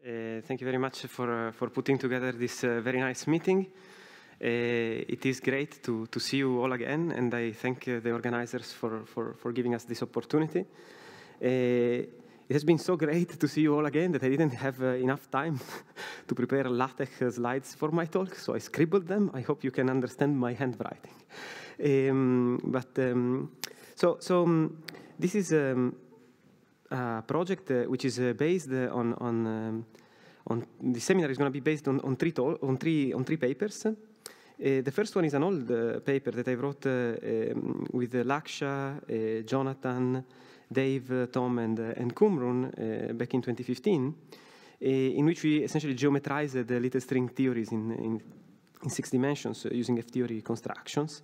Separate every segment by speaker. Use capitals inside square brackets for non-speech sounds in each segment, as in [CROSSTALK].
Speaker 1: Uh, thank you very much for, uh, for putting together this uh, very nice meeting. Uh, it is great to, to see you all again, and I thank uh, the organizers for, for, for giving us this opportunity. it has been so great to see you all again that I didn't have enough time [LAUGHS] to prepare LaTeX slides for my talk, so I scribbled them. I hope you can understand my handwriting. Um, but um, so, so um, this is um, uh, project, uh, which is uh, based uh, on on, um, on the seminar is going to be based on, on three on three on three papers. the first one is an old paper that I wrote um, with Laksha, Jonathan, Dave, Tom, and and Kumrun back in 2015, in which we essentially geometrized the little string theories in, in, in six dimensions using F theory constructions.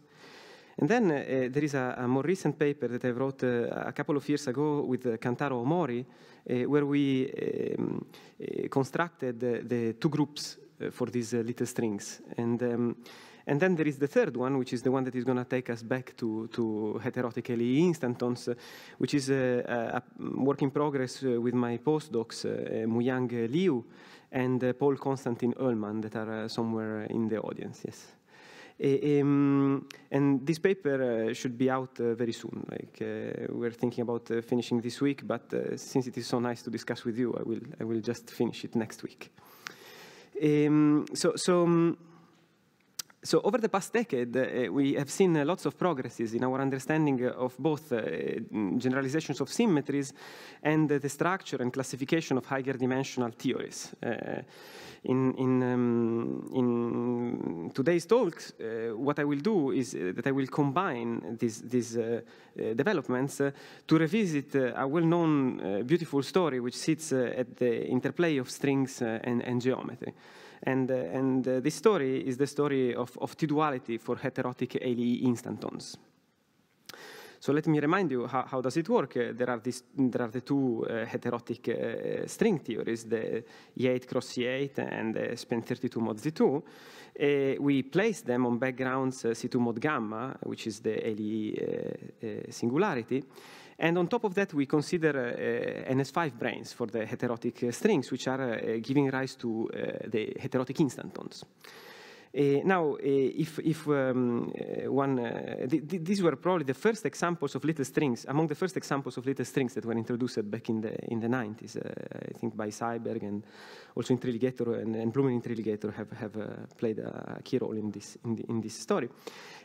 Speaker 1: And then uh, uh, there is a, a, more recent paper that I wrote uh, a couple of years ago with uh, Kantaro Omori, where we um, constructed the, the, two groups for these little strings. And, um, and then there is the third one, which is the one that is going to take us back to, to heterotically instantons, uh, which is a, a, work in progress uh, with my postdocs, uh, Muyang Liu and Paul Constantin Ullman, that are somewhere in the audience. Yes. Um, and this paper uh, should be out uh, very soon. Like uh, we're thinking about finishing this week, but since it is so nice to discuss with you, I will I will just finish it next week. Um, so so. Um, so over the past decade, uh, we have seen uh, lots of progresses in our understanding uh, of both uh, generalizations of symmetries and uh, the structure and classification of higher dimensional theories. Uh, in, in, um, in today's talk, what I will do is that I will combine these, these developments to revisit a well-known beautiful story which sits at the interplay of strings and, and geometry. And, uh, and uh, this story is the story of, of t-duality for heterotic ALE instantons. So let me remind you how, how does it work. Uh, there, are there are the two uh, heterotic uh, string theories, the E8 cross E8 and the spin 32 mod Z2. Uh, we place them on backgrounds uh, C2 mod gamma, which is the LE uh, singularity. And on top of that, we consider uh, uh, NS5 brains for the heterotic uh, strings, which are giving rise to the heterotic instantons. Eh, now, eh, if, if um, eh, one, th th these were probably the first examples of little strings, among the first examples of little strings that were introduced back in the, in the 90s, I think by Cyberg and also Intriligator and, and Blumen Intriligator have, have played a key role in this, in, the, in this story.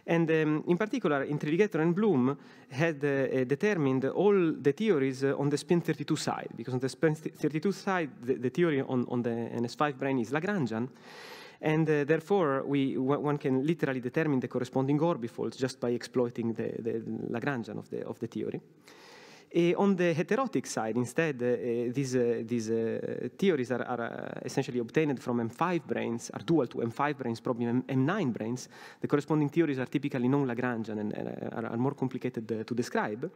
Speaker 1: And um, in particular, Intriligator and Bloom had determined all the theories on the spin 32 side, because on the spin 32 side, the, the theory on, on the NS5 brain is Lagrangian. And uh, therefore, we, one can literally determine the corresponding orbifolds just by exploiting the, the Lagrangian of the, of the theory. Uh, on the heterotic side, instead, uh, these, uh, these uh, theories are, are uh, essentially obtained from M5 brains, are dual to M5 brains, probably M M9 brains. The corresponding theories are typically non-Lagrangian and, uh, are, are, more complicated to describe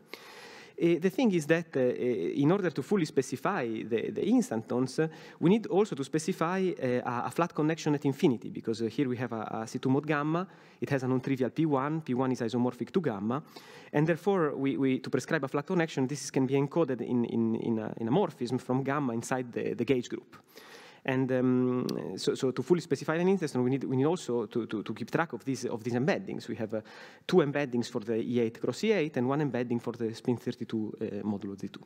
Speaker 1: the thing is that eh, in order to fully specify the, the instantons, we need also to specify eh, a, a, flat connection at infinity, because eh, here we have a C 2 mod gamma. It has a non-trivial P1. P1 is isomorphic to gamma. And therefore, we, we, to prescribe a flat connection, this can be encoded in, in, in, a, in a morphism from gamma inside the, the gauge group. And um, so, so, to fully specify an instance, we need, we need also to, to, to keep track of these, of these embeddings. We have uh, two embeddings for the E8 cross E8 and one embedding for the spin 32 uh, modulo Z2.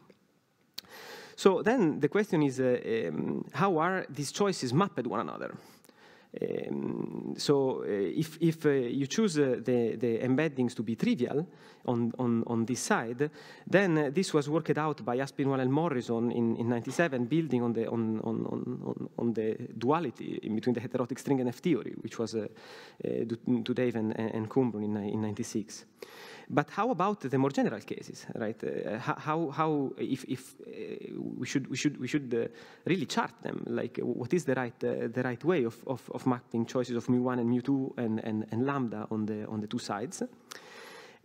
Speaker 1: So then the question is, uh, um, how are these choices mapped one another? Um, so eh, if, if eh, you choose eh, the, the embeddings to be trivial on, on, on this side, then this was worked out by Aspinwall and Morrison in, in 97, building on the, on, on, on, on the duality in between the heterotic string and F theory, which was uh, uh, and, and Kumbrun in, in 96. But how about the more general cases, right? Uh, how, how, if, if uh, we should, we should, we should uh, really chart them, like what is the right, uh, the right way of, of, of, mapping choices of mu1 and mu2 and, and, and lambda on the, on the two sides?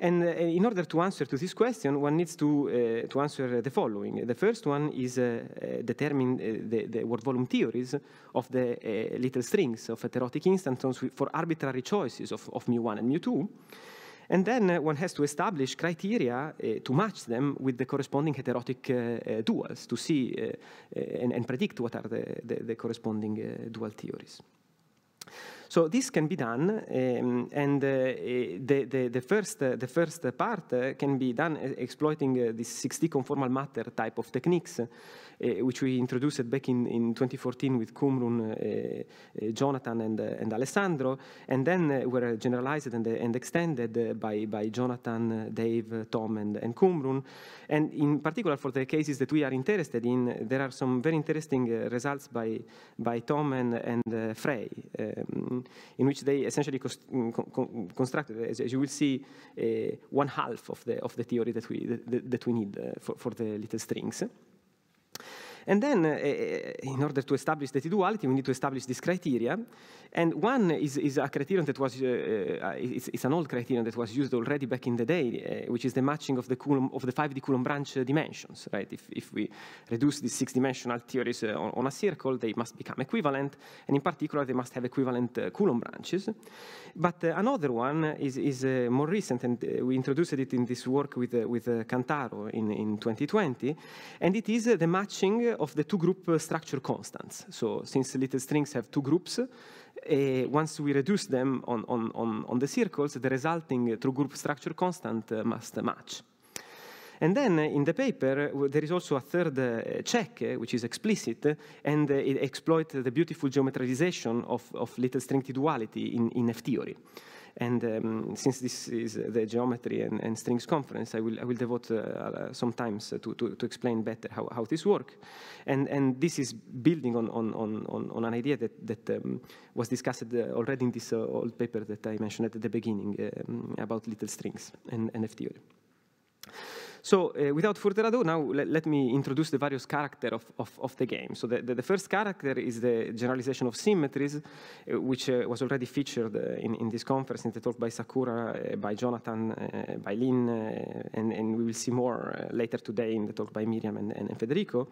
Speaker 1: And uh, in order to answer to this question, one needs to, uh, to answer the following. The first one is determine the, the word volume theories of the little strings of heterotic instantons for arbitrary choices of, of mu1 and mu2. And then uh, one has to establish criteria uh, to match them with the corresponding heterotic uh, duals to see and, and, predict what are the, the, the corresponding dual theories. So this can be done, um, and uh, eh, the, the, the, first, uh, the first part uh, can be done uh, exploiting this 6D conformal matter type of techniques, eh, which we introduced back in, in 2014 with Kumrun, eh, Jonathan, and, and Alessandro, and then were generalized and, and extended by, by Jonathan, Dave, Tom, and, and Kumrun. And in particular for the cases that we are interested in, there are some very interesting results by, by Tom and, and Frey. Um, in, which they essentially mm, constructed, as, as, you will see, eh, one half of the, of the theory that we, that, that we need eh, for, for the little strings. And then uh, in order to establish that duality, we need to establish this criteria. And one is, is a criterion that was, uh, eh, uh, it's, it's, an old criterion that was used already back in the day, which is the matching of the, Coulomb, of the 5D Coulomb-Branch dimensions, right? If, if we reduce these six-dimensional theories on, on, a circle, they must become equivalent. And in particular, they must have equivalent Coulomb branches. But another one is, is more recent, and we introduced it in this work with, with Cantaro in, in 2020. And it is the matching of the two-group uh, structure constants. So since little strings have two groups, uh, once we reduce them on, on, on, on, the circles, the resulting two group structure constant uh, must match. And then uh, in the paper, uh, there is also a third uh, check, which is explicit, and it exploits the beautiful geometrization of, of little string duality in, in F-theory. And um, since this is the geometry and, and strings conference, I will, I will devote uh, uh some time to, to, to, explain better how, how this works. And, and this is building on, on, on, on an idea that, that um, was discussed uh, already in this uh, old paper that I mentioned at the beginning um, about little strings and, and F theory. So uh, without further ado, now let, let, me introduce the various character of, of, of the game. So the, the, the, first character is the generalization of symmetries, uh, which uh, was already featured uh, in, in this conference in the talk by Sakura, uh, by Jonathan, uh, by Lynn, and, and, we will see more later today in the talk by Miriam and, and Federico.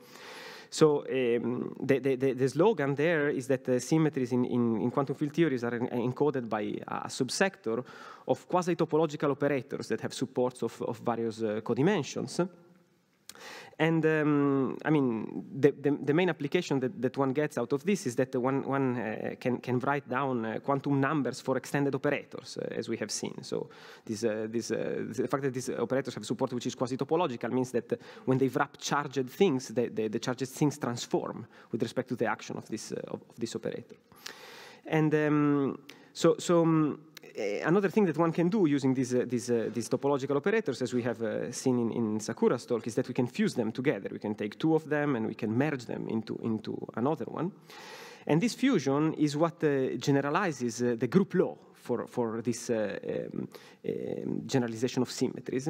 Speaker 1: So um, the, the, the, slogan there is that the symmetries in, in, in quantum field theories are en encoded by a subsector of quasi-topological operators that have supports of, of various uh, codimensions. And um, I mean, the, the, the, main application that, that one gets out of this is that one, one uh, can, can write down uh, quantum numbers for extended operators, uh, as we have seen. So this, uh, this, uh, the fact that these operators have support which is quasi-topological means that uh, when they wrap charged things, the charged things transform with respect to the action of this, of this operator. And um, so, so um, Eh, another thing that one can do using these, uh, these, uh, these topological operators, as we have uh, seen in, in, Sakura's talk, is that we can fuse them together. We can take two of them and we can merge them into, into another one. And this fusion is what generalizes the group law for, for this um, generalization of symmetries.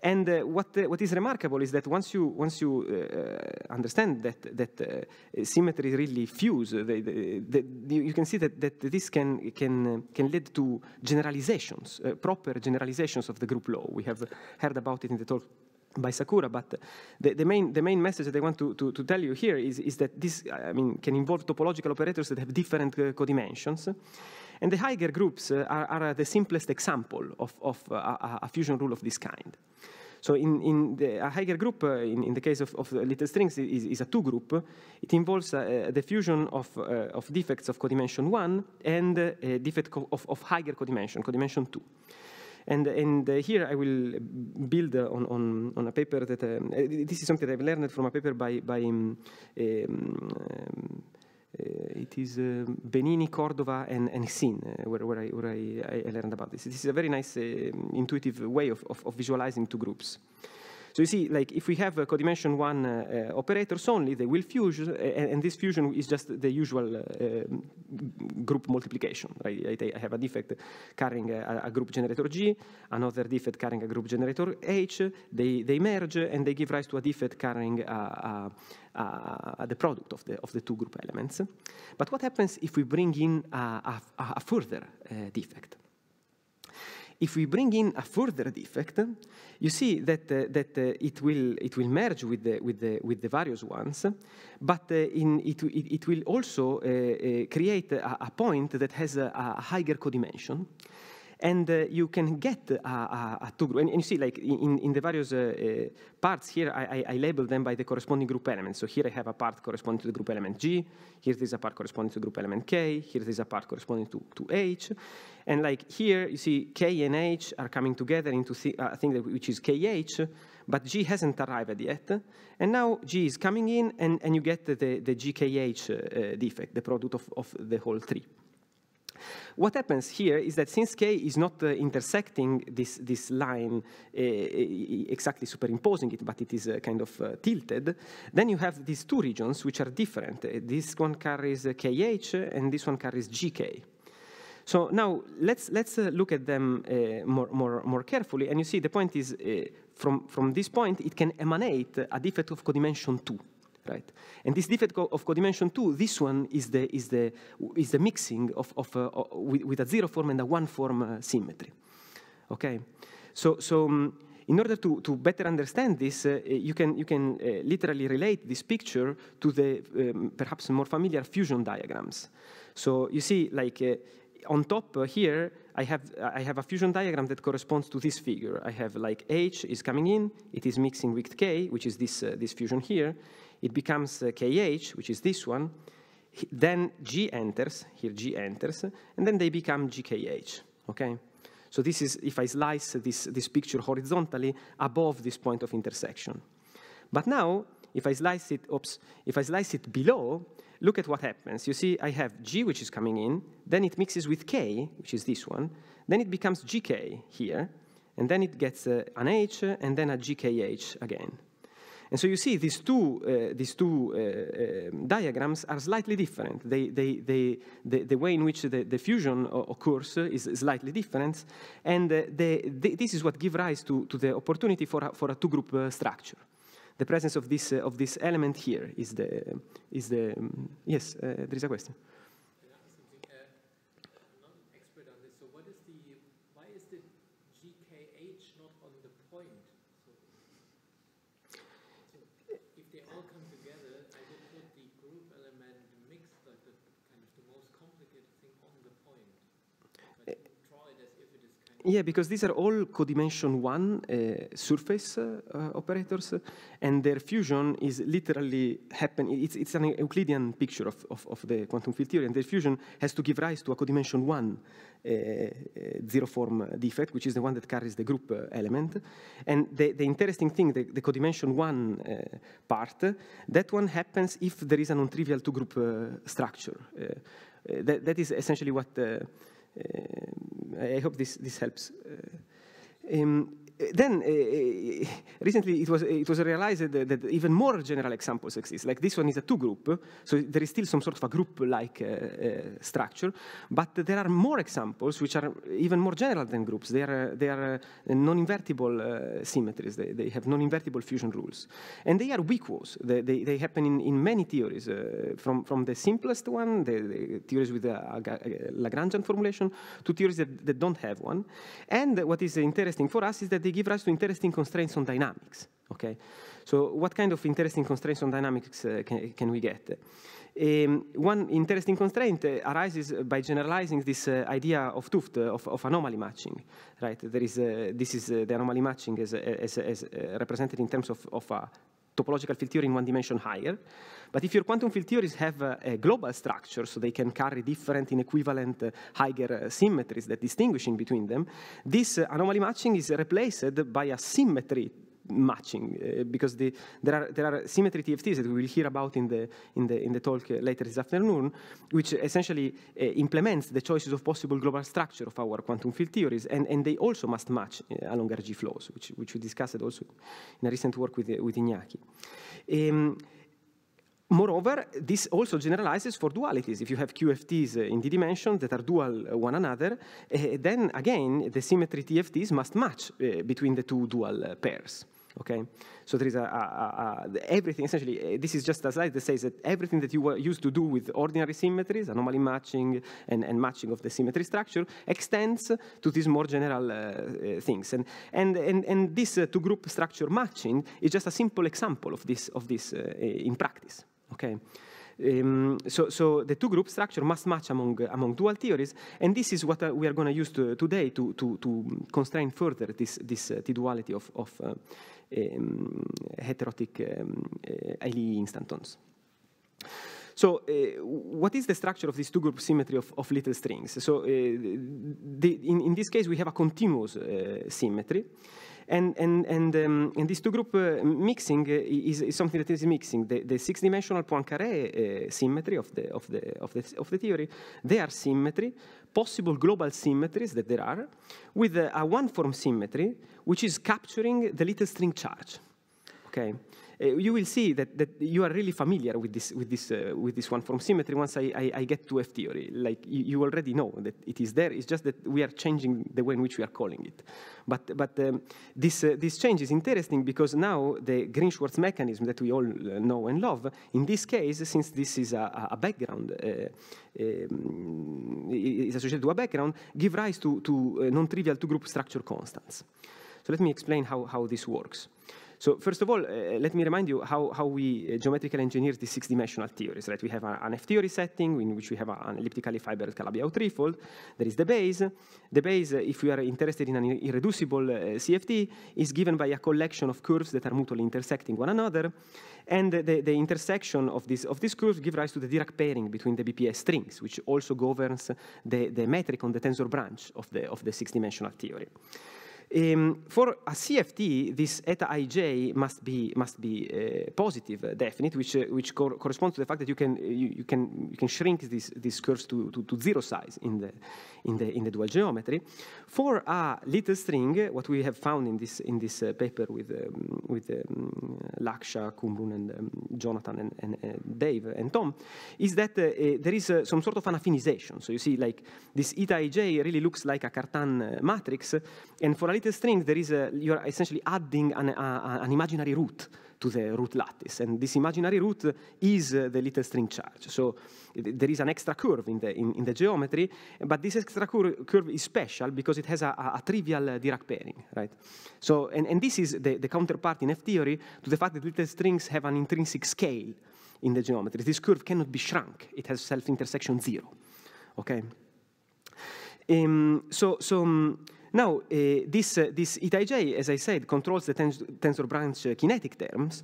Speaker 1: And uh, what, uh, what is remarkable is that once you, once you uh, uh, understand that, that symmetry really fuse, the, the, the, you can see that, that this can, can, can lead to generalizations, proper generalizations of the group law. We have heard about it in the talk by Sakura, but the, the, main, the main message that I want to, to, to, tell you here is, is that this I mean, can involve topological operators that have different uh, codimensions. And the Heidegger groups uh, are, are, the simplest example of, of uh, a, a, fusion rule of this kind. So in, in the Heidegger group, uh, in, in, the case of, of little strings, is, is, a two-group. It involves the fusion of, of defects of codimension 1 and a defect of, of codimension, codimension 2. And, and uh, here I will build uh, on, on, on, a paper that, um, uh, this is something I've learned from a paper by, by um, um, Eh, it is um, Benini, Cordova, and, and Sin, eh, where, where, I, where I, I, learned about this. This is a very nice um, intuitive way of, of, of visualizing two groups. So you see, like if we have a codimension one uh, uh, operators only, they will fuse, uh, and, and, this fusion is just the usual uh, um, group multiplication. Right? I, I, have a defect carrying a, a, group generator G, another defect carrying a group generator H. They they merge and they give rise to a defect carrying a, a, the product of the of the two group elements. But what happens if we bring in a, further uh, defect? If we bring in a further defect, you see that, uh, that uh, it, will, it will merge with the, with the, with the various ones, but uh, in, it, it, it, will also uh, uh, create a, a, point that has a, a higher codimension. dimension and uh, you can get a, a, a two group. And, and, you see, like in, in the various uh, uh parts here, I, I, label them by the corresponding group element. So here I have a part corresponding to the group element G, here there's a part corresponding to group element K, here there's a part corresponding to, to H. And like here, you see K and H are coming together into a thing that, which is KH, but G hasn't arrived yet. And now G is coming in, and, and you get the, the GKH uh, uh, defect, the product of, of the whole tree. What happens here is that since k is not uh, intersecting this, this line uh, exactly superimposing it, but it is uh, kind of uh, tilted, then you have these two regions which are different. Eh, this one carries kh uh, and this one carries gk. So now let's, let's uh, look at them more, more, more carefully. And you see the point is from, from this point, it can emanate a defect of codimension 2 right? And this defect of codimension two, this one is the, is the, is the mixing of, of, uh, with, with, a zero form and a one form uh, symmetry, okay? So, so um, in order to, to better understand this, uh, you can, you can uh, literally relate this picture to the um, perhaps more familiar fusion diagrams. So you see, like, uh, on top uh, here, I have, I have a fusion diagram that corresponds to this figure. I have like H is coming in, it is mixing with K, which is this, uh, this fusion here, it becomes KH, uh, which is this one. Then G enters, here G enters, and then they become GKH, okay? So this is, if I slice this, this picture horizontally above this point of intersection. But now, if I slice it, oops, if I slice it below, look at what happens. You see, I have G, which is coming in, then it mixes with K, which is this one, then it becomes GK here, and then it gets uh, an H, and then a GKH again. And so you see these two, uh, these two uh, uh, diagrams are slightly different. They, they, they, the, the way in which the, the fusion occurs is slightly different. And the, this is what gives rise to, to the opportunity for a, for a two-group structure the presence of this uh, of this element here is the is the um, yes uh, there is a question Yeah, because these are all codimension one uh, surface uh, operators, and their fusion is literally happen. It's, it's an Euclidean picture of, of, of, the quantum field theory, and their fusion has to give rise to a codimension one uh, uh zero form defect, which is the one that carries the group uh, element. And the, the interesting thing, the, the codimension one uh, part, that one happens if there is a non-trivial two-group structure. that, that is essentially what. Eh, I hope this, this helps. Um, then uh, uh, recently it was, it was realized that, that, even more general examples exist. Like this one is a two group, so there is still some sort of a group like uh, uh, structure, but there are more examples which are even more general than groups. They are, they are uh, non invertible uh, symmetries, they, they have non invertible fusion rules. And they are weak walls, they, they, they happen in, in many theories, from, from the simplest one, the, the theories with a, Lagrangian formulation, to theories that, that don't have one. And what is interesting for us is that they give rise to interesting constraints on dynamics. Okay, so what kind of interesting constraints on dynamics uh, can, can, we get? Um, one interesting constraint uh, arises by generalizing this uh, idea of tuft, uh, of, of, anomaly matching, right? There is, uh, this is uh, the anomaly matching as, as, as represented in terms of, of a topological field theory in one dimension higher. But if your quantum field theories have a global structure, so they can carry different inequivalent uh, higher uh, symmetries that distinguishing between them, this uh, anomaly matching is replaced by a symmetry matching uh, because the, there, are, there are symmetry TFTs that we will hear about in the, in the, in the talk eh, later this afternoon, which essentially eh, implements the choices of possible global structure of our quantum field theories, and, and they also must match along RG flows, which, which we discussed also in a recent work with, with Iñaki. Um, Moreover, this also generalizes for dualities. If you have QFTs in the dimension that are dual one another, then again, the symmetry TFTs must match between the two dual pairs. Okay, so there is a, a, a, everything. Essentially, eh, this is just a slide that says that everything that you used to do with ordinary symmetries, anomaly matching, and, and matching of the symmetry structure, extends to these more general uh, things. And and and, and this uh, two-group structure matching is just a simple example of this of this uh, in practice. Okay. Um, so, so the two-group structure must match among, among dual theories, and this is what uh, we are going to use today to, to, to constrain further this, this uh, t-duality of, of um, heterotic um, instantons. So uh, what is the structure of this two-group symmetry of, of, little strings? So uh, the, in, in, this case, we have a continuous uh, symmetry. And, and, and, um, and this two-group uh, mixing uh, is, is, something that is mixing. The, the six-dimensional Poincaré uh, symmetry of the, of, the, of, the, of the theory, they are symmetry, possible global symmetries that there are, with a, a one-form symmetry, which is capturing the little string charge. Okay. Uh, you will see that, that you are really familiar with this, with this, uh, with this one form symmetry once I, I, I get to F theory. Like you, you, already know that it is there. It's just that we are changing the way in which we are calling it. But, but um, this, uh, this change is interesting because now the Green-Schwarz mechanism that we all know and love, in this case, since this is a, a background, um, is associated to a background, give rise to, to uh, non-trivial two-group structure constants. So let me explain how, how this works. So first of all, uh, let me remind you how, how we uh, eh, geometrically engineer the six-dimensional theories, right? We have a, an F-theory setting in which we have an elliptically fibered Calabi-Yau threefold. There is the base. The base, uh, if we are interested in an irreducible CFT, is given by a collection of curves that are mutually intersecting one another. And the, the intersection of, these of these curves give rise to the Dirac pairing between the BPS strings, which also governs the, the metric on the tensor branch of the, of the six-dimensional theory. Um, for a CFT, this eta ij must be must be uh, positive, uh, definite, which uh, which cor corresponds to the fact that you can you, you, can you can shrink these this curves to, to, to, zero size in the in the in the dual geometry. For a little string, what we have found in this in this paper with um, with um, Laksha, Kumbrun, and Jonathan, and, and Dave, and Tom, is that there is some sort of an affinization. So you see, like this eta ij really looks like a Cartan matrix, and for a related strings, there is a, you're essentially adding an, an imaginary root to the root lattice. And this imaginary root is uh, the little string charge. So there is an extra curve in the, in, in the geometry, but this extra cur curve is special because it has a, a, a trivial uh, Dirac pairing, right? So, and, and this is the, the counterpart in F-theory to the fact that little strings have an intrinsic scale in the geometry. This curve cannot be shrunk. It has self-intersection zero, okay? Um, so, so mm, now, uh, eh, this, uh, this ITIJ, as I said, controls the tensor branch uh, kinetic terms,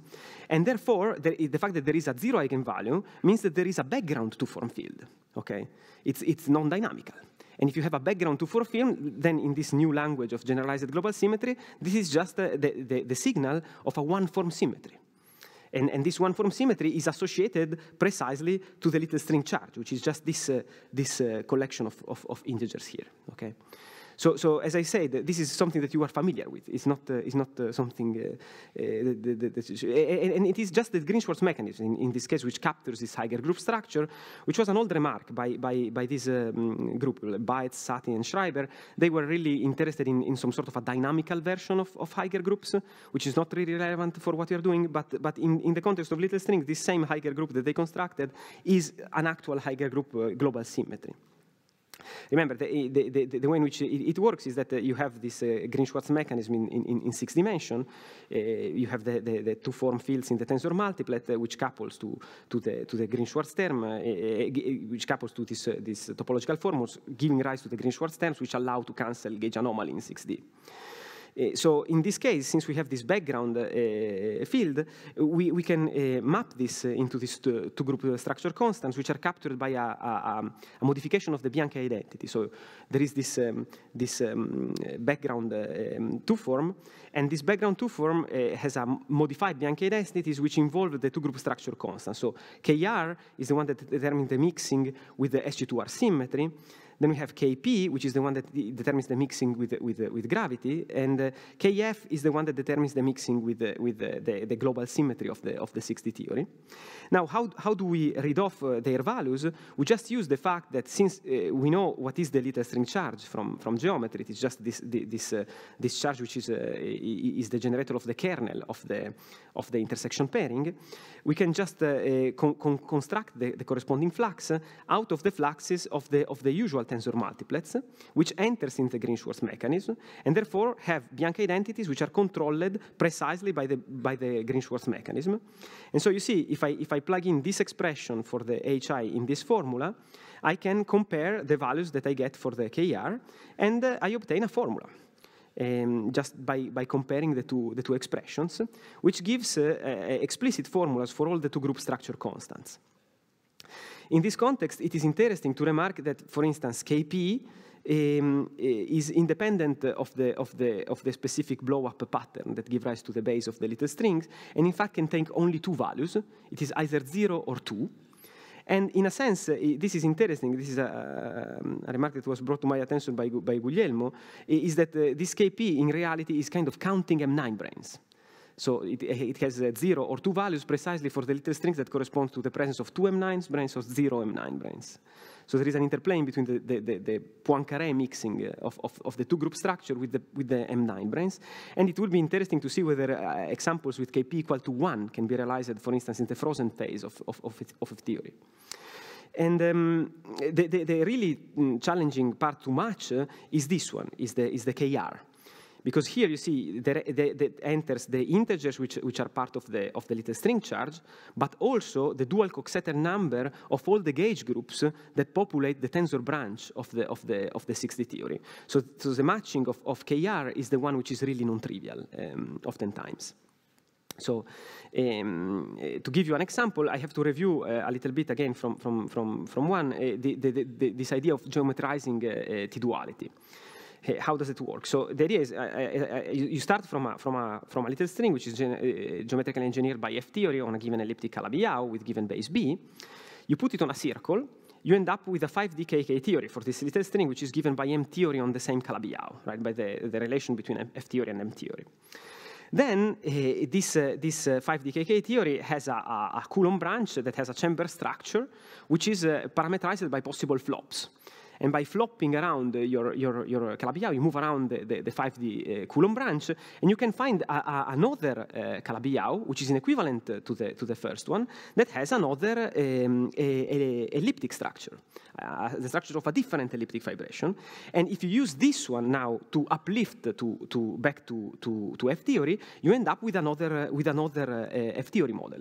Speaker 1: and therefore the fact that there is a zero eigenvalue means that there is a background to form field, okay? It's, it's non-dynamical. And if you have a background to form field, then in this new language of generalized global symmetry, this is just the, the, the signal of a one-form symmetry. And, and, this one-form symmetry is associated precisely to the little string charge, which is just this, uh, this uh, collection of, of, of, integers here, okay? So, so as I said, this is something that you are familiar with. It's not, uh, it's not uh, something, and it is just the Green-Schwarz mechanism in, in, this case which captures this higher group structure, which was an old remark by, by, by this um, group, Baetz, Sati, and Schreiber. They were really interested in, in some sort of a dynamical version of, of higher groups, which is not really relevant for what you're doing, but, but in, in the context of little string, this same higher group that they constructed is an actual higher group uh, global symmetry. Remember, the, the, the, the way in which it, works is that uh, you have this uh, Green-Schwarz mechanism in, in, in six dimension. Uh, you have the, the, two form fields in the tensor multiplet, which couples to, to the, to the Green-Schwarz term, which couples to this, this topological formulas, giving rise to the Green-Schwarz terms, which allow to cancel gauge anomaly in 6D. Eh, so in this case, since we have this background eh, eh, field, we, we can map this into these two, group structure constants, which are captured by a, a, a, modification of the Bianca identity. So there is this, um, this um, background um, two form, and this background two form has a modified Bianca identity, which involve the two group structure constants. So KR is the one that determines the mixing with the SG2R symmetry, then we have Kp, which is the one that determines the mixing with, with, with gravity, and uh, Kf is the one that determines the mixing with, the, with the, the, the, global symmetry of the, of the 60 theory. Now, how, how do we read off uh, their values? We just use the fact that since uh, we know what is the little string charge from, from geometry, it is just this, this, uh, this charge which is, uh, is the generator of the kernel of the, of the intersection pairing, we can just uh, con con construct the, the corresponding flux out of the fluxes of the, of the usual tensor multiplets, which enters in the Green-Schwarz mechanism, and therefore have Bianca identities which are controlled precisely by the, by the Green-Schwarz mechanism. And so you see, if I, if I plug in this expression for the HI in this formula, I can compare the values that I get for the KR, and uh, I obtain a formula. Um, just by, by comparing the two, the two expressions, which gives uh, uh, explicit formulas for all the two group structure constants. In this context, it is interesting to remark that, for instance, KP um, eh, is independent of the, of, the, of the specific blow-up pattern that gives rise to the base of the little strings, and in fact can take only two values. It is either 0 or 2. And in a sense, eh, this is interesting. This is a, a, remark that was brought to my attention by, by Guglielmo, is that eh, this KP in reality is kind of counting M9 brains. So it, it has uh, zero or two values precisely for the little strings that correspond to the presence of two M9 brains or zero M9 brains. So there is an interplay between the, the, the, the Poincaré mixing uh, of, of, of, the two group structure with the, with the M9 brains. And it will be interesting to see whether uh, examples with KP equal to one can be realized, for instance, in the frozen phase of, of, of, of theory. And um, the, the, the, really mm, challenging part to match uh, is this one, is the, is the KR. Because here you see that enters the integers which, which are part of the, of the little string charge, but also the dual Coxeter number of all the gauge groups that populate the tensor branch of the, of the, of the 6D theory. So, so the matching of, of KR is the one which is really non-trivial um, oftentimes. So um, to give you an example, I have to review uh, a little bit again from, from, from, from one, uh, the, the, the, this idea of geometrizing uh, uh T-duality how does it work? So the idea is uh, uh, uh, uh you start from a, from, a, from a little string, which is geometrically engineered by F theory on a given elliptical Abiyao with given base B. You put it on a circle, you end up with a 5D KK theory for this little string, which is given by M theory on the same Calabi-Yau, right, by the, the relation between F theory and M theory. Then uh, this, uh, this uh, 5DKK theory has a, a, Coulomb branch that has a chamber structure, which is parameterized by possible flops. And by flopping around your, your, your Calabia, you move around the, the, the 5D uh, Coulomb branch, and you can find a, a, another uh, Calabiao, which is an equivalent to the, to the first one, that has another um, a, elliptic structure, uh, the structure of a different elliptic vibration. And if you use this one now to uplift to, to back to, to, to F theory, you end up with another, with another F theory model.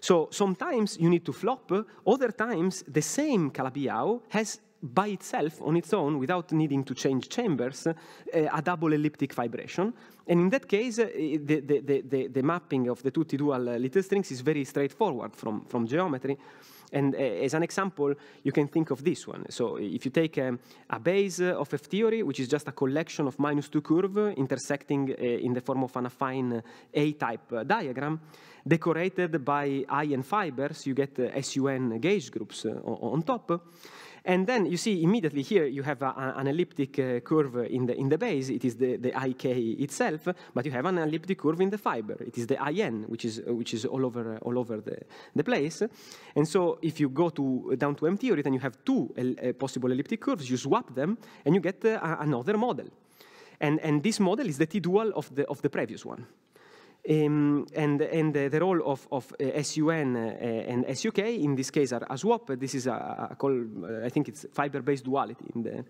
Speaker 1: So sometimes you need to flop, other times the same Calabi-Yau has by itself, on its own, without needing to change chambers, uh, a double elliptic vibration. And in that case, uh, the, the, the, the, mapping of the two dual eh, little strings is very straightforward from, from geometry. And uh, as an example, you can think of this one. So if you take um, a base of F theory, which is just a collection of minus two curves intersecting in the form of an affine A-type diagram, decorated by and fibers, you get SUN gauge groups on top. And then you see immediately here you have a, a, an elliptic uh, curve in the, in the base, it is the, the IK itself, but you have an elliptic curve in the fiber. It is the IN, which is, uh, which is all over, uh, all over the, the place. And so if you go to, down to M theory, then you have two el uh, possible elliptic curves, you swap them, and you get uh, another model. And, and this model is the T-dual of the, of the previous one um, and, and the role of, of uh, SUN uh, and SUK in this case are, a swap. This is a, a call, uh, I think it's fiber-based duality in the,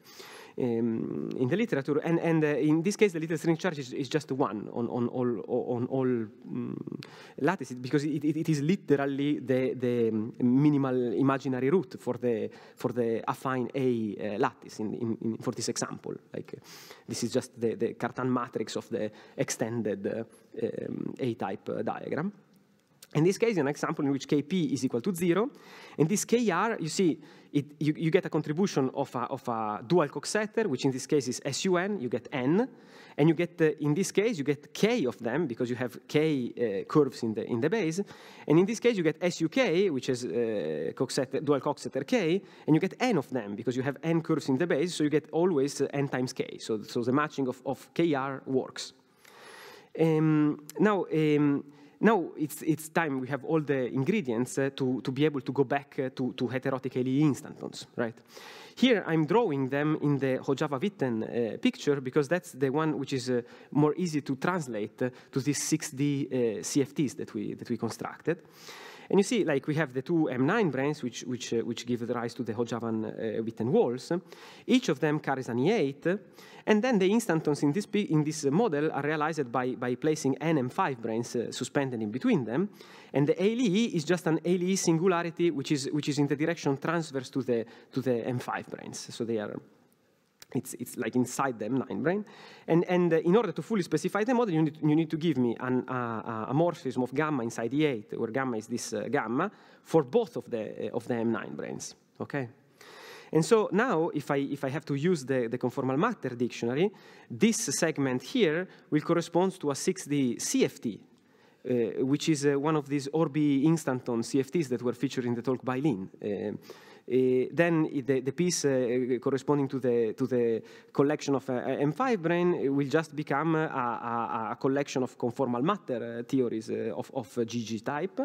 Speaker 1: um, in the literature. And, and uh, in this case, the little string charge is, is just one on, on all, on all um, lattices because it, it, it is literally the, the mm, minimal imaginary root for the, for the affine A uh, lattice in, in, in, for this example. Like uh, this is just the, the Cartan matrix of the extended uh, um, A-type uh, diagram. In this case, an example in which kp is equal to 0. In this kr, you see, it, you, you, get a contribution of a, of a dual coxeter, which in this case is sun, you get n. And you get, in this case, you get k of them, because you have k uh, curves in the, in the base. And in this case, you get suk, which is uh, coxeter, dual coxeter k, and you get n of them, because you have n curves in the base, so you get always uh, n times k. So, so the matching of, of kr works. Um, now, um, now it's, it's time we have all the ingredients uh, to, to be able to go back uh, to, to heterotically instantons, right? Here I'm drawing them in the Hojava Witten uh, picture because that's the one which is uh, more easy to translate uh, to these 6D uh, CFTs that we, that we constructed. And you see, like we have the two M9 brains, which, which, uh, which give rise to the Hojavan uh, Witten walls. Each of them carries an E8, and then the instantons in this, in this model are realized by, by placing N 5 brains uh, suspended in between them. And the ALE is just an ALE singularity, which is, which is in the direction transverse to the, to the M5 brains. So they are it's, it's like inside the M9 brain. And, and uh, in order to fully specify the model, you need, you need to give me an uh, uh a morphism of gamma inside E8, where gamma is this uh, gamma, for both of the, uh, of the M9 brains, okay? And so now, if I, if I have to use the, the conformal matter dictionary, this segment here will correspond to a 6D CFT uh, which is uh, one of these Orbi Instanton CFTs that were featured in the talk by Lin. Uh, uh, then the, the piece uh, corresponding to the to the collection of uh, M5 brain will just become a, a, a collection of conformal matter theories of, of GG type.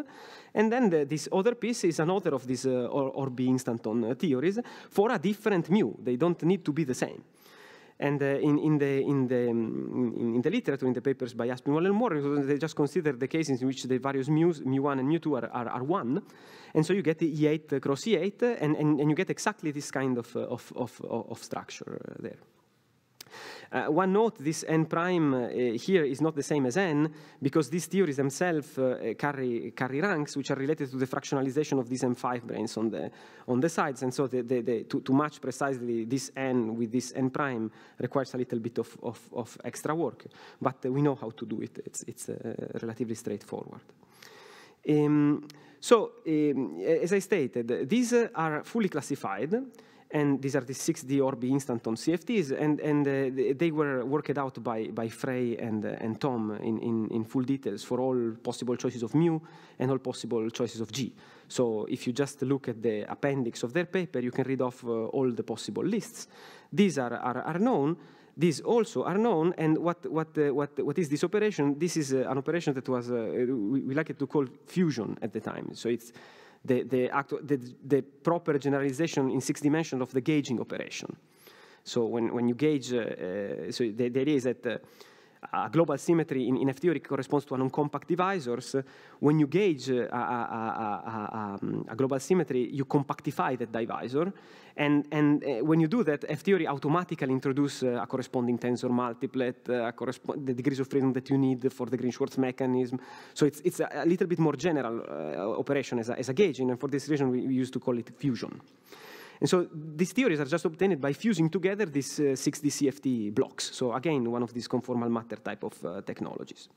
Speaker 1: And then the, this other piece is another of these uh, instanton theories for a different mu. They don't need to be the same. And uh, in, in, the, in, the, um, in, in, the literature, in the papers by Aspinwall and Moore, they just consider the cases in which the various mu's, mu1 and mu2 are, are, are 1. And so you get the E8 uh, cross E8, uh, and, and, and you get exactly this kind of, uh, of, of, of structure there. Uh, one note, this n prime uh, here is not the same as n, because these theories themselves uh, carry, carry ranks, which are related to the fractionalization of these m5 brains on the, on the sides. And so the, the, the, to, to match precisely this n with this n prime requires a little bit of, of, of extra work. But uh, we know how to do it. It's, it's uh, relatively straightforward. Um, so, um, as I stated, these are fully classified and these are the 6D Orbi instanton CFTs, and, and uh, they were worked out by, by Frey and, uh, and Tom in, in, in, full details for all possible choices of mu and all possible choices of G. So if you just look at the appendix of their paper, you can read off uh, all the possible lists. These are, are, are known, these also are known. And what what uh, what what is this operation? This is uh, an operation that was uh, we, we like it to call fusion at the time. So it's the, the, the, the proper generalization in six dimensions of the gauging operation. So when, when you gauge, uh, uh, so the, the, idea is that uh, a global symmetry in, in F theory corresponds to a non-compact divisors. When you gauge a, a, a, a, global symmetry, you compactify that divisor. And, and uh, when you do that, F theory automatically introduces uh, a corresponding tensor multiplet, uh, the degrees of freedom that you need for the Green-Schwartz mechanism. So it's, it's a, little bit more general uh, operation as a, as a gauging. And for this reason, we, we used to call it fusion. And so these theories are just obtained by fusing together these uh, 6D CFT blocks. So again, one of these conformal matter type of uh, technologies.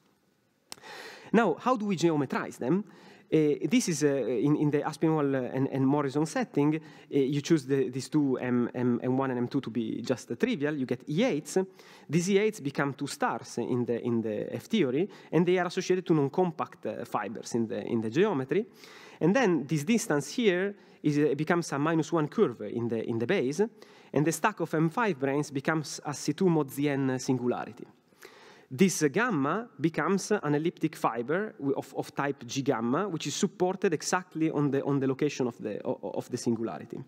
Speaker 1: Now, how do we geometrize them? Uh, this is uh, in, in, the Aspinwall uh, and, and Morrison setting. Uh, you choose the, these two M, M, M1 and M2 to be just uh, trivial. You get E8s. These E8s become two stars in the, in the F theory, and they are associated to non-compact uh, fibers in the, in the geometry. And then this distance here is, becomes a minus one curve in the, in the base, and the stack of M5 brains becomes a C2 mod Zn singularity. This gamma becomes an elliptic fiber of, of type G gamma, which is supported exactly on the, on the location of the, of the singularity.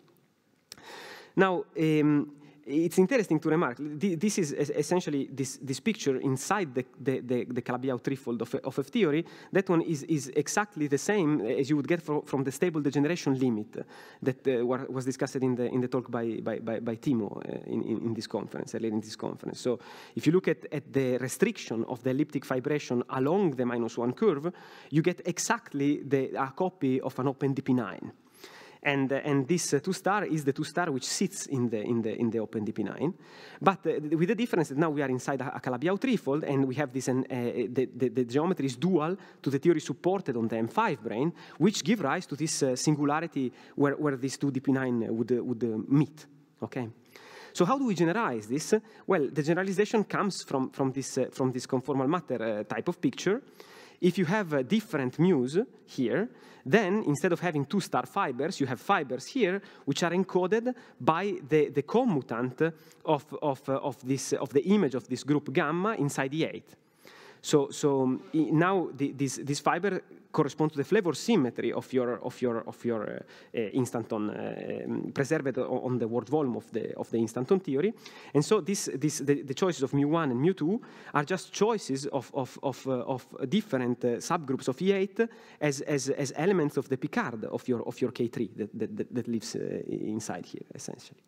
Speaker 1: Now, um, it's interesting to remark. This is essentially this, this picture inside the, the, the, the Calabi-Yau threefold of of theory. That one is, is exactly the same as you would get from, from the stable degeneration limit that uh, was discussed in the, in the talk by, by, by, by Timo uh, in, in this conference, earlier in this conference. So if you look at, at the restriction of the elliptic vibration along the minus one curve, you get exactly the, a copy of an open DP9. And, and this two star is the two star which sits in the, in the, in the OpenDP9. But uh, with the difference that now we are inside a Calabi-Yau threefold and we have this, uh, the, the, the, geometry is dual to the theory supported on the M5 brain, which give rise to this uh, singularity where, where these two DP9 uh, would, would meet. Okay. So how do we generalize this? Well, the generalization comes from, from, this, uh, from this conformal matter uh, type of picture. If you have a different muse here, then instead of having two star fibers, you have fibers here, which are encoded by the, the commutant of, of, uh, of, this, uh, of the image of this group gamma inside the 8. So, so um, now the, this, this fiber correspond to the flavor symmetry of your of your of your eh, eh, instanton eh, preserved on the word volume of the of the instanton theory. And so this this the, the choices of mu1 and mu2 are just choices of of of, of different subgroups of E8 as as as elements of the Picard of your of your K3 that that, that lives inside here essentially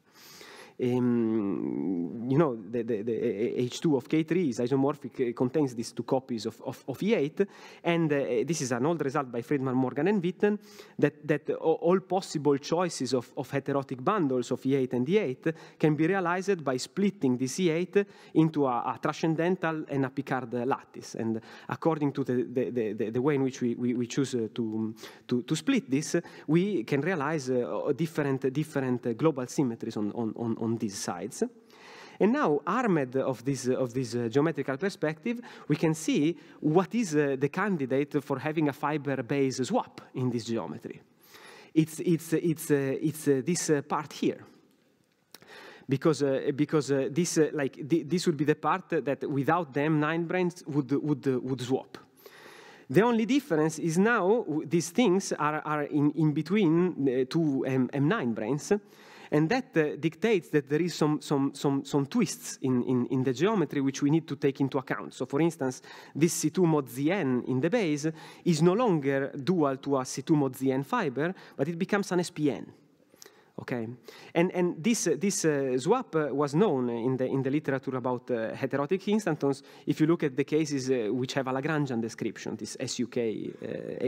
Speaker 1: um, you know, the, the, the, H2 eh, of K3 is isomorphic, eh, contains these two copies of, of, of E8. And uh, this is an old result by Friedman, Morgan, and Witten that, that all possible choices of, of heterotic bundles of E8 and E8 can be realized by splitting this E8 into a, a transcendental and a Picard lattice. And according to the, the, way in which we, we, we choose to, to, to, split this, we can realize uh, different, different global symmetries on, on, on on these sides. And now, armed of this, of this uh, geometrical perspective, we can see what is uh, the candidate for having a fiber-based swap in this geometry. It's, it's, it's, uh, it's this part here because uh, because uh, this uh, like th this would be the part that without them nine brains would would would swap. The only difference is now these things are, are in, in between two M, M9 brains, and that uh, dictates that there is some, some, some, some twists in, in, in, the geometry which we need to take into account. So for instance, this C2 mod Zn in the base is no longer dual to a C2 mod Zn fiber, but it becomes an SPN. Okay, and and this uh, this uh, swap uh, was known in the in the literature about uh, heterotic instantons. If you look at the cases uh, which have a Lagrangian description, this SUK uh,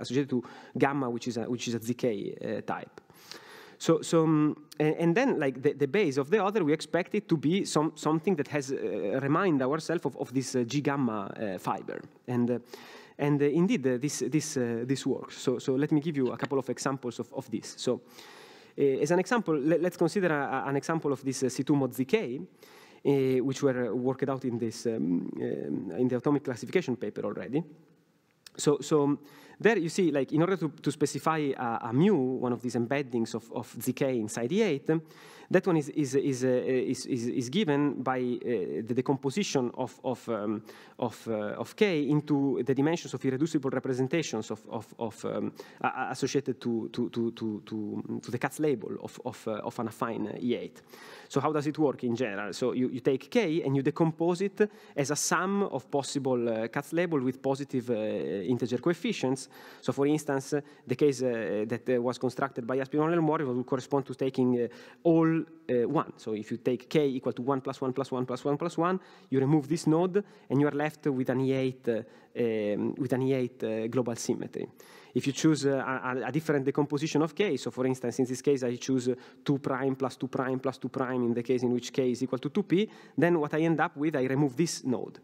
Speaker 1: associated to gamma, which is a, which is a ZK type. So, so um, and, and, then like the, the, base of the other, we expect it to be some, something that has uh, remind ourselves of, of this uh, G gamma uh, fiber. And uh, and indeed, this this this works. So, so let me give you a couple of examples of, of this. So. as an example, let, us consider a, an example of this C2 mod ZK. Uh, which were worked out in this um, um, in the atomic classification paper already. So, so um, there you see, like in order to, to specify a, a, mu, one of these embeddings of, of zk inside E8, that one is, is, is, uh, is, is, is, given by uh, the decomposition of, of, um, of, uh, of k into the dimensions of irreducible representations of, of, of um, associated to, to, to, to, to, to the Katz label of, of, uh, of an affine E8. So how does it work in general? So you, you take k and you decompose it as a sum of possible uh, Katz label with positive uh, integer coefficients so for instance, the case uh, that uh, was constructed by and Lermor would correspond to taking uh, all 1. So if you take k equal to 1 plus 1 plus 1 plus 1 plus 1, you remove this node, and you are left with an E8, um, with an E8 global symmetry. If you choose a, a, different decomposition of k, so for instance, in this case, I choose 2 prime plus 2 prime plus 2 prime in the case in which k is equal to 2p, then what I end up with, I remove this node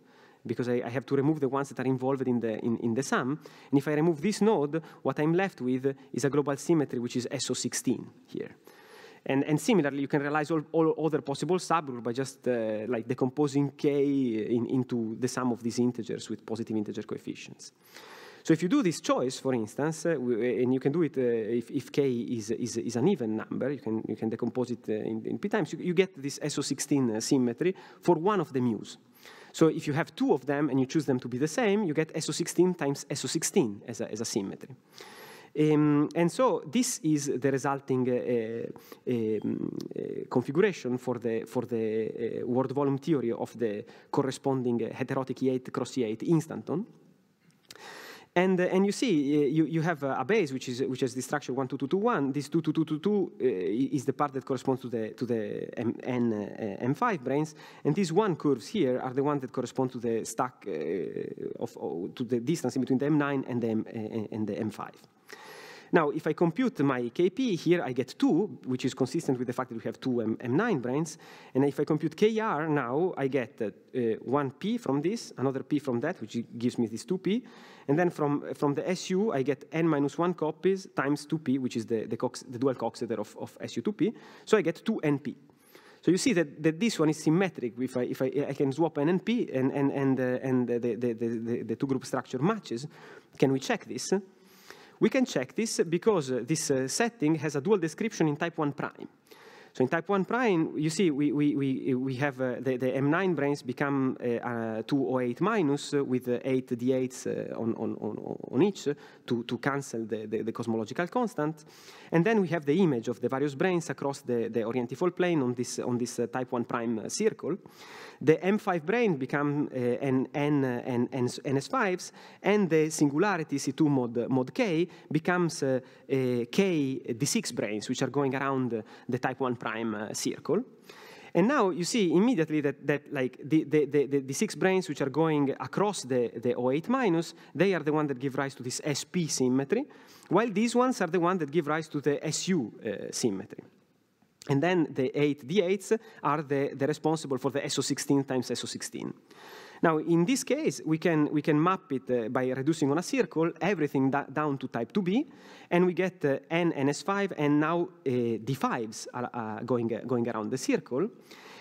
Speaker 1: because I, I, have to remove the ones that are involved in the, in, in, the sum. And if I remove this node, what I'm left with is a global symmetry, which is SO16 here. And, and similarly, you can realize all, all other possible subgroups by just uh, like decomposing k in, into the sum of these integers with positive integer coefficients. So if you do this choice, for instance, uh, uh, and you can do it uh, if, if, k is, is, is, an even number, you can, you can decompose it uh, in, in, p times, you, you, get this SO16 uh, symmetry for one of the mu's. So if you have two of them and you choose them to be the same, you get SO16 times SO16 as a, as a symmetry. Um, and so this is the resulting uh, uh, um, uh, configuration for the, for the uh, word volume theory of the corresponding heterotic E8 cross E8 instanton. And, uh, and you see, uh, you, you have a base, which, is, uh, which has this structure 1, 2, 2, 2, 1. This 2, 2, 2, 2, 2 is the part that corresponds to the, to the M, N, 5 brains. And these one curves here are the ones that correspond to the stack of, to the distance in between the M9 and the, M, and the M5. Now, if I compute my KP here, I get 2, which is consistent with the fact that we have 2 M M9 brains. And if I compute KR now, I get uh, 1P uh, from this, another P from that, which gives me this 2P. And then from, uh, from the SU, I get N minus 1 copies times 2P, which is the, the, cox, the dual coxeter of, of SU2P. So I get 2NP. So you see that, that this one is symmetric. If I, if I, I can swap N and P and, and, and, uh, and the, the, the, the, the two-group structure matches, can we check this? We can check this because this uh, setting has a dual description in type 1 prime. So in type 1 prime, you see, we, we, we, we have uh, the, the, M9 brains become uh, uh, 208 minus uh, with uh, 8 D8s uh, on, on, on, each to, to cancel the, the, the, cosmological constant. And then we have the image of the various brains across the, the orientifold plane on this, on this type 1 prime circle. The M5 brain become N, N, N, N, NS5s, and the singularity C2 mod, mod K becomes K D6 brains, which are going around the type 1 prime prime uh, circle. And now you see immediately that, that like the, the, the, the, six brains which are going across the, the O8 minus, they are the ones that give rise to this SP symmetry, while these ones are the ones that give rise to the SU uh, symmetry. And then the 8 D8s are the, the responsible for the SO16 times SO16. Now, in this case, we can, we can map it uh, by reducing on a circle everything down to type 2b, and we get uh, n, ns5, and now uh, d5s going, uh, going around the circle.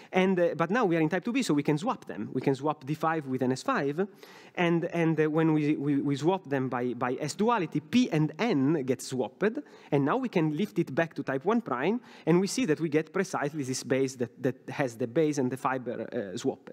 Speaker 1: And, uh, but now we are in type 2b, so we can swap them. We can swap d5 with ns5, and, and uh, when we, we, we swap them by, by s-duality, p and n get swapped, and now we can lift it back to type 1 prime, and we see that we get precisely this base that, that has the base and the fiber swapped.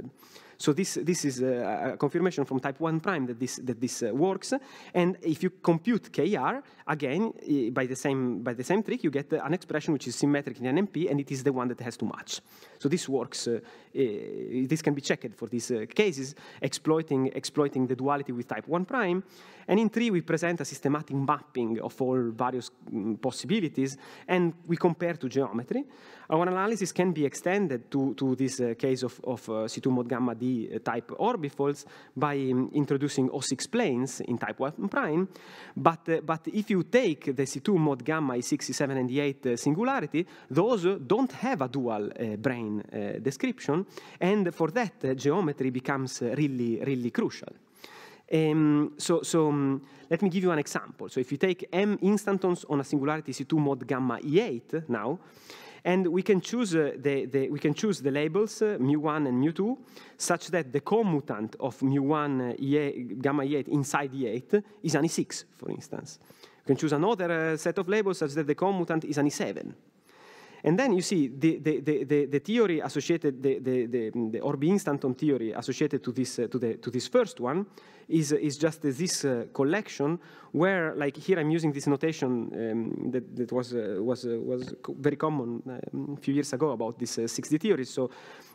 Speaker 1: So this, this is a confirmation from type 1 prime that this, that this uh, works. And if you compute KR, again, by the, same, by the same trick, you get uh, an expression which is symmetric in NMP, and it is the one that has to match. So this works. Uh, this can be checked for these cases, exploiting, exploiting the duality with type 1 prime. And in three, we present a systematic mapping of all various um, possibilities, and we compare to geometry. Our analysis can be extended to, to this uh, case of, of uh, C2 mod gamma D uh, type orbifolds by um, introducing O6 planes in type 1 prime. But, uh, but if you take the C2 mod gamma E6, 7 and E8 uh, singularity, those don't have a dual uh, brain description. And for that, geometry becomes really, really crucial. Um, so, so um, let me give you an example. So if you take m instantons on a singularity C2 mod gamma E8 now, and we can choose, uh, the, the, we can choose the labels uh, mu1 and mu2 such that the commutant of mu1 uh, e gamma E8 inside E8 is an E6, for instance. You can choose another uh, set of labels such that the commutant is an E7. And then you see the, the, the, the, the theory associated, the, the, the, the Orbi instanton theory associated to this, uh, to, the, to this first one is, uh, is just uh, this uh, collection where, like here I'm using this notation um, that, that was, uh, was, uh, was very common um, a few years ago about this 6D theory. So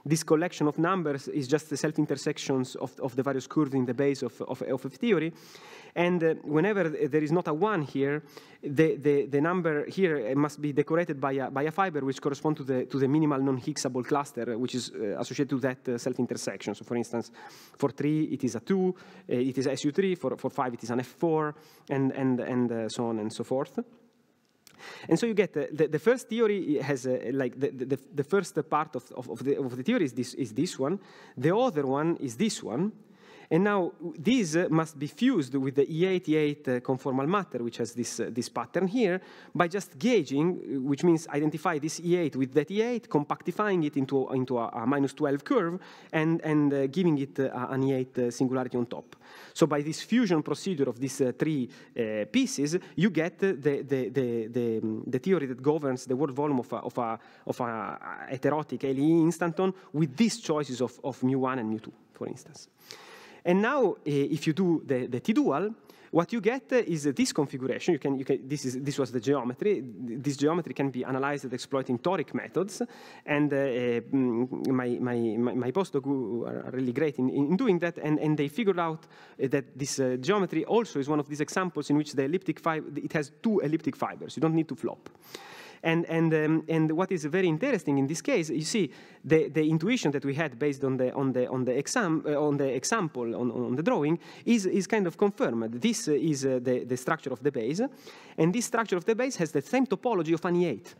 Speaker 1: this collection of numbers is just the self-intersections of, of the various curves in the base of, of, of theory. And uh, whenever there is not a one here, the, the, the number here uh, must be decorated by a, by a fiber which corresponds to the, to the minimal non-Higgsable cluster, uh, which is uh, associated to that uh, self-intersection. So for instance, for 3, it is a 2, uh, it is SU3, for, for 5, it is an F4, and, and, and so on and so forth. And so you get the, the, first theory has like the, the, the, first part of, of, of, the, of the theory is this, is this one. The other one is this one. And now these uh, must be fused with the E88 uh, conformal matter, which has this, uh, this pattern here, by just gauging, which means identify this E8 with that E8, compactifying it into, into a, a minus 12 curve, and, and giving it an E8 singularity on top. So by this fusion procedure of these three pieces, you get the, the, the, the, the theory that governs the world volume of a, of a, of a heterotic LE instanton with these choices of, of mu1 and mu2, for instance. And now, eh, if you do the, the T-dual, what you get eh, is this configuration. You can, you can, this, is, this was the geometry. This geometry can be analyzed exploiting toric methods. And uh, my, my, my postdoc are really great in, in doing that. And, and they figured out that this uh, geometry also is one of these examples in which the elliptic fiber, it has two elliptic fibers. You don't need to flop. And, and, um, and what is very interesting in this case, you see, the, the intuition that we had based on the, on the, on the, exam, uh, on the example, on, on the drawing, is, is kind of confirmed. This is uh, the, the structure of the base, and this structure of the base has the same topology of any 8.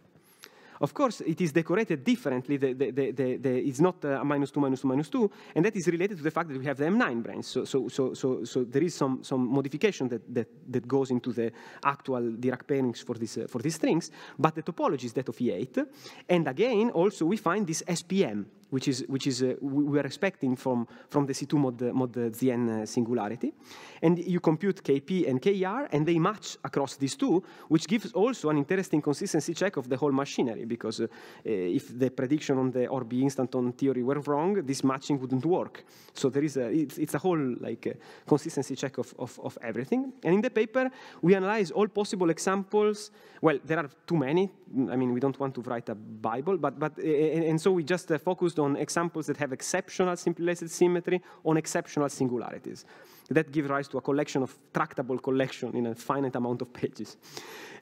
Speaker 1: Of course, it is decorated differently. The, the, the, it's not a minus 2, minus 2, minus 2. And that is related to the fact that we have the M9 branch. So, so, so, so, so there is some, some modification that, that, that goes into the actual Dirac pairings for, this, uh, for these strings. But the topology is that of E8. And again, also, we find this SPM which is, which is uh, we are expecting from, from the C2 mod, mod ZN uh, singularity. And you compute KP and KR, and they match across these two, which gives also an interesting consistency check of the whole machinery, because uh, if the prediction on the orb instanton theory were wrong, this matching wouldn't work. So there is a, it's, it's a whole like uh, consistency check of, of, of everything. And in the paper, we analyze all possible examples. Well, there are too many. I mean, we don't want to write a Bible, but, but and, and so we just uh, focused on examples that have exceptional simple symmetry on exceptional singularities. That gives rise to a collection of tractable collection in a finite amount of pages.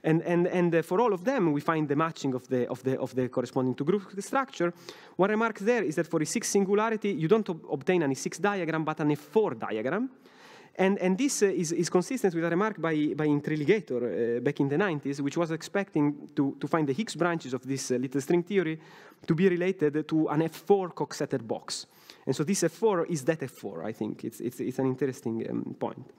Speaker 1: And, and, and uh, for all of them, we find the matching of the, of the, of the corresponding to group structure. One remark there is that for a six singularity, you don't ob obtain any 6 diagram, but an F4 diagram. And, and this uh, is, is consistent with a remark by, by Intriligator uh, back in the 90s, which was expecting to, to find the Higgs branches of this uh, little string theory to be related to an F4 coxeter box. And so this F4 is that F4, I think. It's, it's, it's an interesting um, point.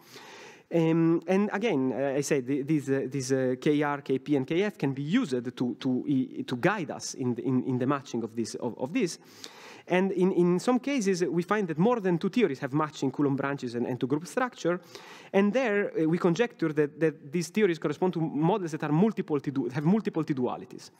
Speaker 1: Um, and again, uh, I say these, uh, uh, KR, KP, and KF can be used to, to, to guide us in the, in, in the matching of this. Of, of this. And in, in some cases, we find that more than two theories have matching Coulomb branches and, and two-group structure. And there, uh, we conjecture that, that these theories correspond to models that are multiple have multiple dualities.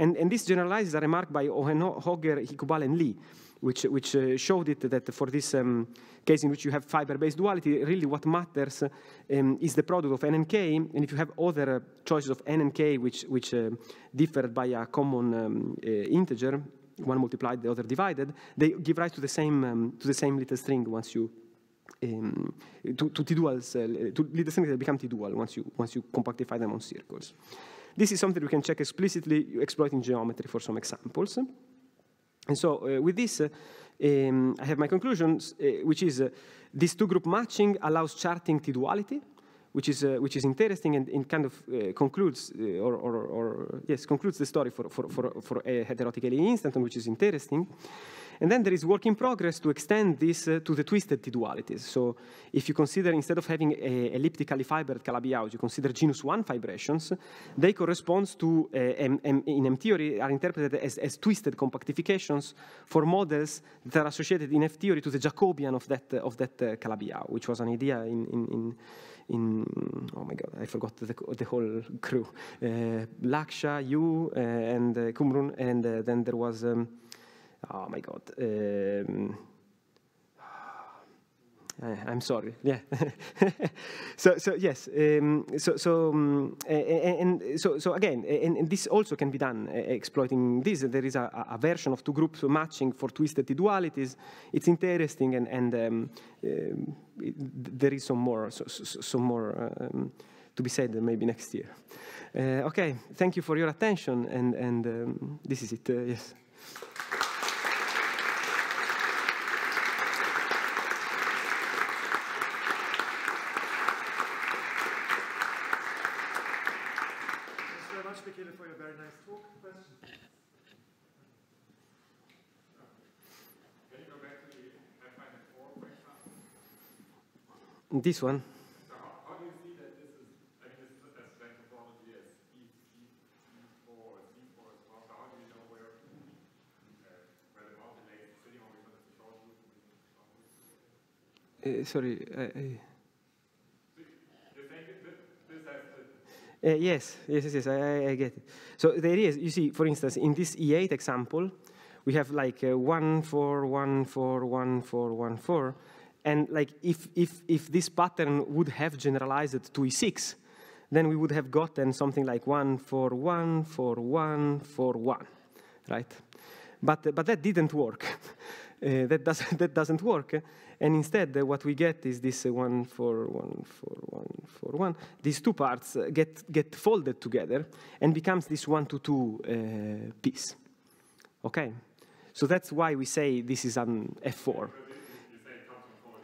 Speaker 1: And, and this generalizes a remark by Hoger, Hikubal, and Lee, which, which uh, showed it that for this um, case in which you have fiber-based duality, really what matters um, is the product of N and K, and if you have other uh, choices of N and K which, which uh, differ by a common um, uh, integer, one multiplied, the other divided, they give rise to the same, um, to the same little string once you um, to, to T-duals, uh, little strings that become T-dual once you, once you compactify them on circles. This is something we can check explicitly exploiting geometry for some examples. And so uh, with this, uh, um, I have my conclusions, uh, which is uh, this two-group matching allows charting T-duality, which is, uh, which is interesting and, and kind of uh, concludes, uh, or, or, or, yes, concludes the story for, for, for, for a heterotic alien instanton, which is interesting. And then there is work in progress to extend this uh, to the twisted dualities. So if you consider, instead of having elliptically fibered calabi you consider genus 1 vibrations, they correspond to, uh, M M in M-theory, are interpreted as, as, twisted compactifications for models that are associated in F-theory to the Jacobian of that, uh, of that uh, Calabi-Yau, which was an idea in, in, in in oh my god, I forgot the, the whole crew. Uh, Laksha, you, uh, and uh, Kumrun, and then there was um, oh my god. Um, uh, I, am sorry. Yeah. [LAUGHS] so, so yes. Um, so, so um, and, and, so, so again, and, and, this also can be done uh, exploiting this. There is a, a, version of two groups matching for twisted dualities. It's interesting, and and um, uh, it, there is some more, so, so, some more um, to be said maybe next year. Uh, okay. Thank you for your attention, and and um, this is it. Uh, yes. And this one. uh, Uh, sorry. Uh. Uh, yes, yes, yes, yes I, I, get it. So there is, you see, for instance, in this E8 example, we have like uh, 1, 4, 1, 4, 1, 4, 1, 4, and like if, if, if this pattern would have generalized to E6, then we would have gotten something like 1 for 1 for 1 for 1, right? But, but that didn't work. [LAUGHS] uh, that, does, [LAUGHS] that doesn't work. And instead, uh, what we get is this uh, 1 for 1 for 1 for 1. These two parts uh, get, get folded together and becomes this 1 to 2 uh, piece. Okay? So that's why we say this is an F4.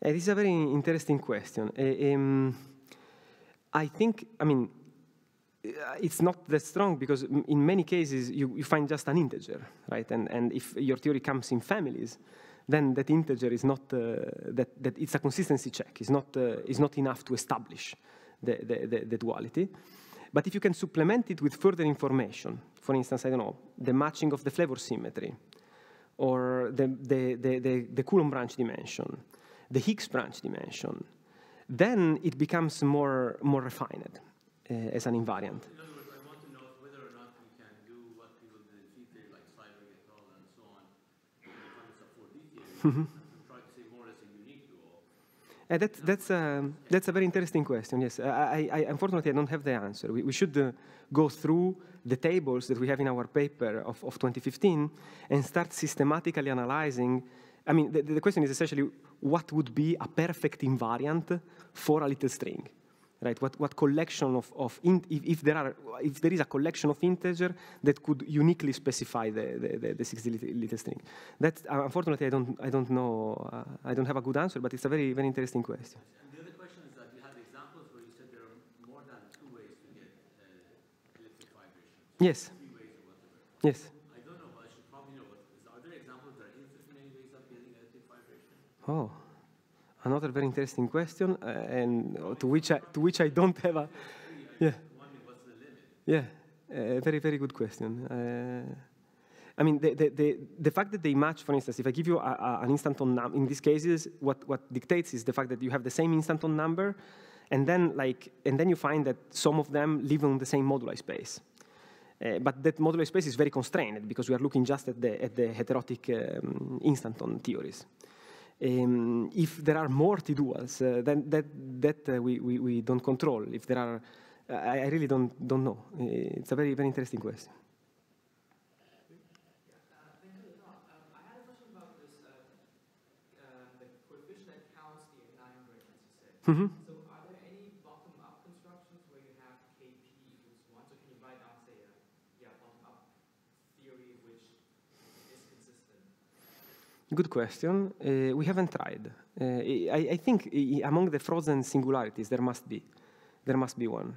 Speaker 1: This is a very interesting question. Um, I think, I mean, eh, it's not that strong because in many cases you, you, find just an integer, right? And, and if your theory comes in families, then that integer is not, uh, that, that it's a consistency check. It's not, uh, it's not enough to establish the, the, the, the duality. But if you can supplement it with further information, for instance, I don't know, the matching of the flavor symmetry, or the, the, the, the, the Coulomb branch dimension, the Higgs branch dimension, then it becomes more, more refined uh, as an invariant. And [LAUGHS] -hmm. Uh, that, that's, um, that's a very interesting question, yes. I, I unfortunately, I don't have the answer. We, we should uh, go through the tables that we have in our paper of, of 2015 and start systematically analyzing I mean, the, the, question is essentially what would be a perfect invariant for a little string? Right, what, what collection of, of if, if, there are, if there is a collection of integer that could uniquely specify the, the, the, the 60 little, little string. That, uh, unfortunately, I don't, I don't know, uh, I don't have a good answer, but it's a very, very interesting question. Uh, yes. Yes. Oh, another very interesting question, uh, and uh, to which I, to which I don't have a. Yeah. Yeah, uh, very very good question. Uh, I mean, the, the, the, the, fact that they match, for instance, if I give you a, a, an instant on num in these cases, what, what dictates is the fact that you have the same instant on number, and then like, and then you find that some of them live on the same moduli space. Uh, but that moduli space is very constrained because we are looking just at the, at the heterotic um, instanton theories. Um, if there are more to-dos, uh, then that, that uh, we, we, we, don't control. If there are, I, I really don't, don't know. It's a very, very interesting question. Uh, uh, uh, mm-hmm. Good question. Uh, we haven't tried. Uh, I, I, think among the frozen singularities, there must be, there must be one,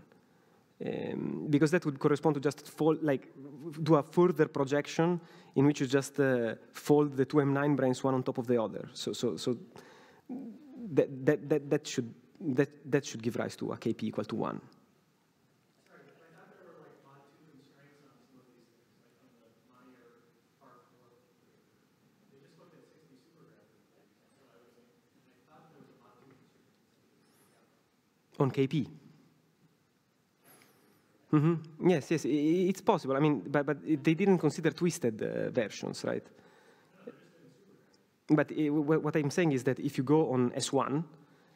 Speaker 1: um, because that would correspond to just fold, like do a further projection in which you just uh, fold the two M9 brains one on top of the other. So, so, so that that that, that should that that should give rise to a KP equal to one. on KP. Mm -hmm. Yes, yes, it's possible. I mean, but, but they didn't consider twisted uh, versions, right? But it, what I'm saying is that if you go on S1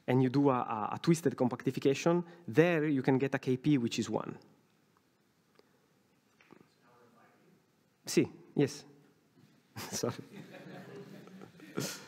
Speaker 1: and you do a, a, a, twisted compactification, there you can get a KP which is 1. See, yes. [LAUGHS] Sorry. [LAUGHS]